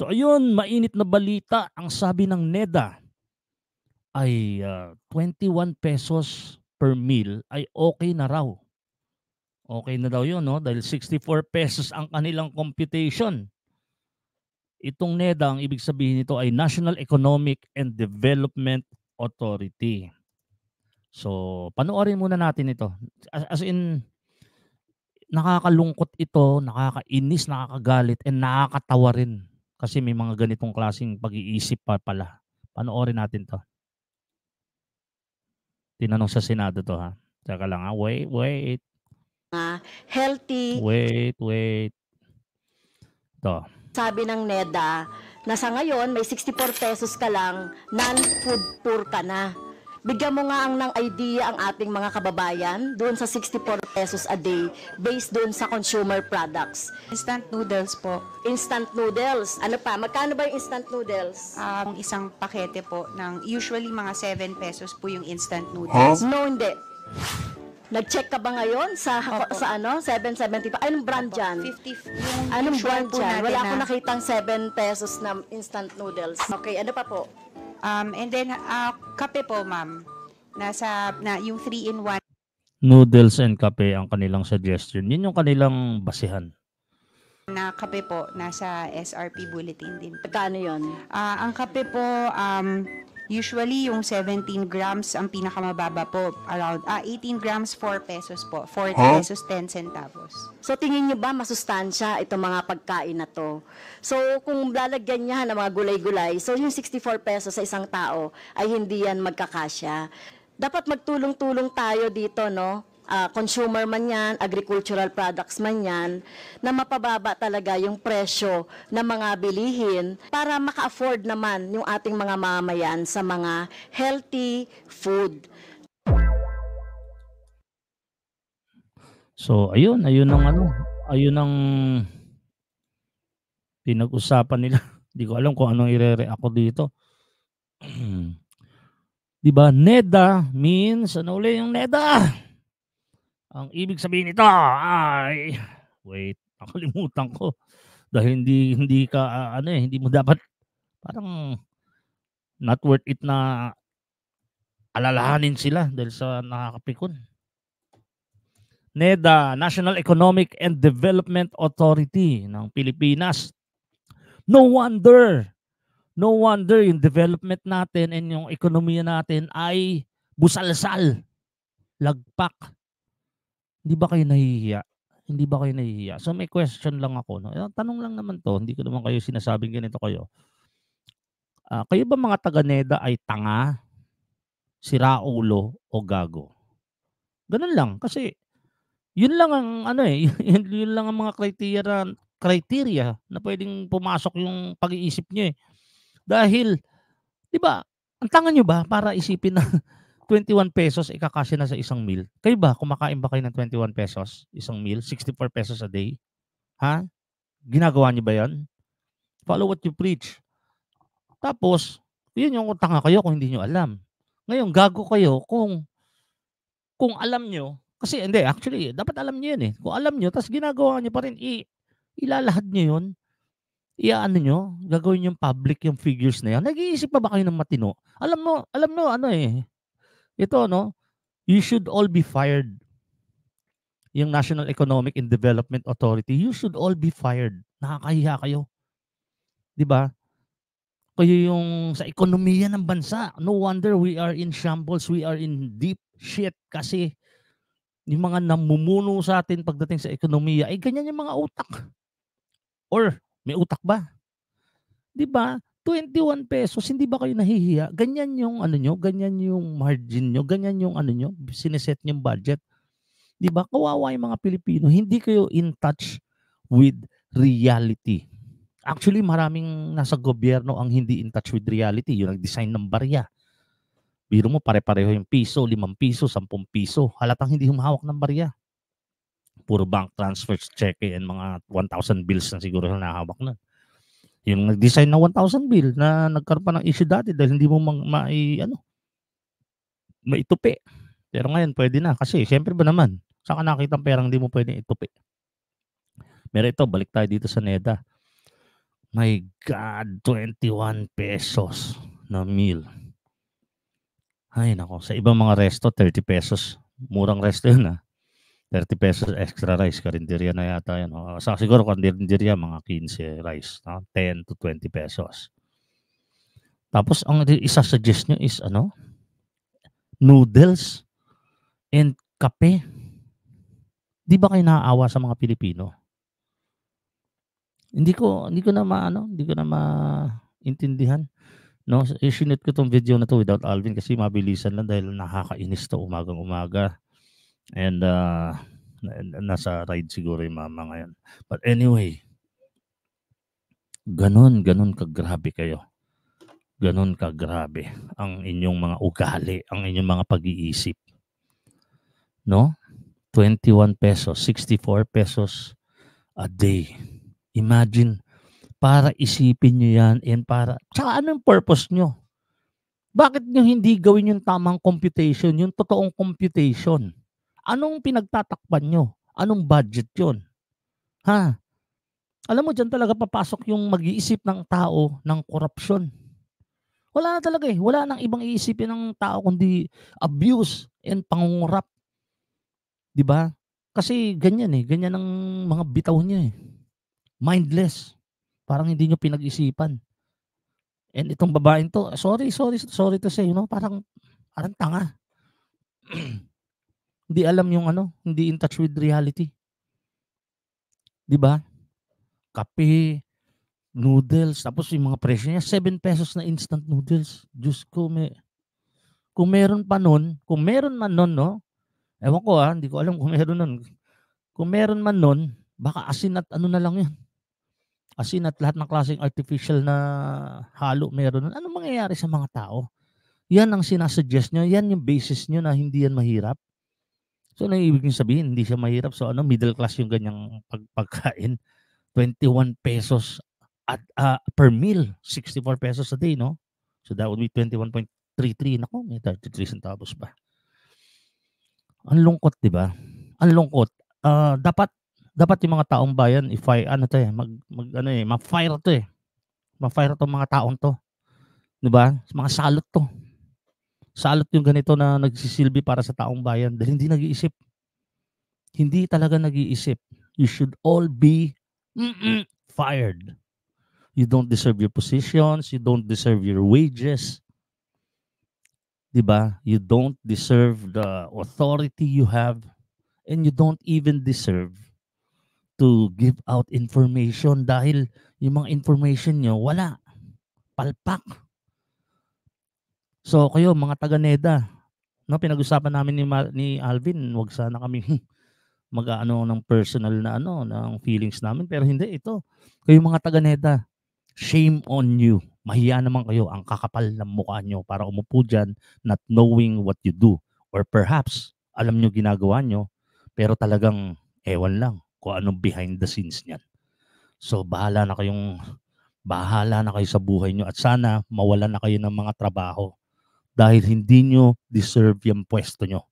So ayun, mainit na balita. Ang sabi ng NEDA ay uh, ah, 21 pesos per meal ay okay na raw. Okay na daw yun, no? Dahil 64 pesos ang kanilang computation. Itong NEDA, ang ibig sabihin nito ay National Economic and Development Authority. So, panoorin muna natin ito. As, as in, nakakalungkot ito, nakakainis, nakakagalit, and nakakatawa rin. Kasi may mga ganitong klaseng pag-iisip pa pala. Panoorin natin to. Tinanong sa Senado to ha. Tsaka lang ha. Wait, wait. Uh, healthy. Wait, wait. To. Sabi ng NEDA na sa ngayon may 64 pesos ka lang non-food poor ka na. Bigyan mo nga ang ng idea ang ating mga kababayan doon sa 64 pesos a day based doon sa consumer products. Instant noodles po. Instant noodles. Ano pa? Magkano ba yung instant noodles? Um, isang pakete po ng usually mga 7 pesos po yung instant noodles. No, hindi. Nag-check ka ba ngayon sa Opo. sa ano? 7.70 pa. Anong brand Opo. dyan? 50 yung Anong brand dyan? Wala na- akong nakitang 7 pesos na instant noodles. Okay, ano pa po? Um, and then, uh, kape po, ma'am. Nasa, na, yung 3-in-1. Noodles and kape ang kanilang suggestion. Yun yung kanilang basihan. Na kape po, nasa SRP bulletin din. Pagkano yun? Uh, ang kape po, um, Usually, yung 17 grams ang pinakamababa po. Around, ah, 18 grams, 4 pesos po. 4 Huh? pesos, 10 centavos. So tingin niyo ba masustansya itong mga pagkain na to? So kung lalagyan niya ng mga gulay-gulay, so yung 64 pesos sa isang tao ay hindi yan magkakasya. Dapat magtulong-tulong tayo dito, no? uh, consumer man yan, agricultural products man yan, na mapababa talaga yung presyo ng mga bilihin para maka-afford naman yung ating mga mamayan sa mga healthy food. So, ayun, ayun ang ano, ayun ang pinag-usapan nila. Hindi ko alam kung anong irere ako dito. 'Di ba? NEDA means ano ulit yung NEDA? Ang ibig sabihin nito ay wait, nakalimutan ko dahil hindi hindi ka uh, ano eh, hindi mo dapat parang not worth it na alalahanin sila dahil sa nakakapikon. NEDA, National Economic and Development Authority ng Pilipinas. No wonder, no wonder yung development natin and yung ekonomiya natin ay busalsal, lagpak. Hindi ba kayo nahihiya? Hindi ba kayo nahihiya? So may question lang ako. No? Tanong lang naman to. Hindi ko naman kayo sinasabing ganito kayo. Uh, kayo ba mga taga-NEDA ay tanga, sira ulo, o gago? Ganun lang. Kasi yun lang ang ano eh, yun, yun lang ang mga criteria criteria na pwedeng pumasok yung pag-iisip niyo eh. Dahil 'di ba, ang tanga niyo ba para isipin na 21 pesos, ikakasya na sa isang meal. Kayo ba, kumakain ba kayo ng 21 pesos? Isang meal? 64 pesos a day? Ha? Ginagawa niyo ba yan? Follow what you preach. Tapos, yun yung tanga kayo kung hindi niyo alam. Ngayon, gago kayo kung kung alam niyo, kasi hindi, actually, dapat alam niyo yun eh. Kung alam niyo, tapos ginagawa niyo pa rin, i, ilalahad niyo yun, iaano niyo, gagawin yung public yung figures na yan. Nag-iisip pa ba kayo ng matino? Alam mo, alam mo, ano eh, ito, no? You should all be fired. Yung National Economic and Development Authority, you should all be fired. Nakakahiya kayo. 'Di ba? Kayo yung sa ekonomiya ng bansa. No wonder we are in shambles, we are in deep shit kasi yung mga namumuno sa atin pagdating sa ekonomiya, ay ganyan yung mga utak. Or may utak ba? 'Di ba? 21 pesos, hindi ba kayo nahihiya? Ganyan yung ano nyo, ganyan yung margin nyo, ganyan yung ano nyo, sineset yung budget. Di ba? Kawawa yung mga Pilipino. Hindi kayo in touch with reality. Actually, maraming nasa gobyerno ang hindi in touch with reality. Yung nag-design ng barya. Biro mo, pare-pareho yung piso, limang piso, sampung piso. Halatang hindi humahawak ng barya. Puro bank transfers, cheque, and mga 1,000 bills na siguro na nahawak na. Yung nag-design ng 1,000 bill na nagkaroon pa ng issue dati dahil hindi mo mang, ma, ano, maitupi. Pero ngayon, pwede na. Kasi, siyempre ba naman, saan ka nakita ang perang hindi mo pwede itupi? Meron ito, balik tayo dito sa NEDA. My God, 21 pesos na meal. Ay, nako. Sa ibang mga resto, 30 pesos. Murang resto yun, ha. Ah. 30 pesos extra rice, karinderya na yata yan. Uh, sa, siguro karinderya mga 15 rice, no? 10 to 20 pesos. Tapos ang isa-suggest nyo is ano? Noodles and kape. Di ba kayo naaawa sa mga Pilipino? Hindi ko hindi ko na maano, hindi ko na maintindihan. No, isinit eh, ko tong video na to without Alvin kasi mabilisan lang dahil nakakainis to umagang umaga. And uh, nasa ride siguro yung mama ngayon. But anyway, ganon, ganon kagrabe kayo. Ganon kagrabe ang inyong mga ugali, ang inyong mga pag-iisip. No? 21 pesos, 64 pesos a day. Imagine, para isipin nyo yan and para, sa anong purpose nyo? Bakit nyo hindi gawin yung tamang computation, yung totoong computation? Anong pinagtatakpan nyo? Anong budget yon? Ha? Alam mo, dyan talaga papasok yung mag-iisip ng tao ng korupsyon. Wala na talaga eh. Wala nang ibang iisipin ng tao kundi abuse and pangungurap. Di ba? Kasi ganyan eh. Ganyan ang mga bitaw niya eh. Mindless. Parang hindi nyo pinag-isipan. And itong babaeng to, sorry, sorry, sorry to say, you know, parang, parang tanga. Hindi alam yung ano, hindi in touch with reality. 'Di ba? Kape, noodles, tapos yung mga presyo niya, 7 pesos na instant noodles. Diyos ko, may, kung meron pa nun, kung meron man nun, no? Ewan ko ah, hindi ko alam kung meron nun. Kung meron man nun, baka asin at ano na lang yan. Asin at lahat ng klaseng artificial na halo meron nun. Ano mangyayari sa mga tao? Yan ang sinasuggest nyo, yan yung basis nyo na hindi yan mahirap. So, na ibig sabihin? Hindi siya mahirap. So, ano, middle class yung ganyang pag pagkain. 21 pesos at uh, per meal, 64 pesos a day, no? So, that would be 21.33. Nako, may 33 centavos pa. Ang lungkot, di ba? Ang lungkot. Uh, dapat dapat yung mga taong bayan if I ano to eh mag, mag ano eh ma-fire to eh ma-fire tong mga taong to 'di ba mga salot to salot yung ganito na nagsisilbi para sa taong bayan dahil hindi nag-iisip. Hindi talaga nag-iisip. You should all be fired. You don't deserve your positions. You don't deserve your wages. 'Di ba? You don't deserve the authority you have and you don't even deserve to give out information dahil yung mga information nyo, wala. Palpak. So kayo mga taga Neda, no pinag-usapan namin ni Ma- ni Alvin, wag sana kami mag-ano ng personal na ano ng feelings namin pero hindi ito. Kayo mga taga Neda, shame on you. Mahiya naman kayo ang kakapal ng mukha nyo para umupo dyan not knowing what you do. Or perhaps, alam nyo ginagawa nyo, pero talagang ewan lang kung anong behind the scenes niyan. So bahala na kayong bahala na kayo sa buhay nyo at sana mawala na kayo ng mga trabaho dahil hindi nyo deserve yung pwesto nyo.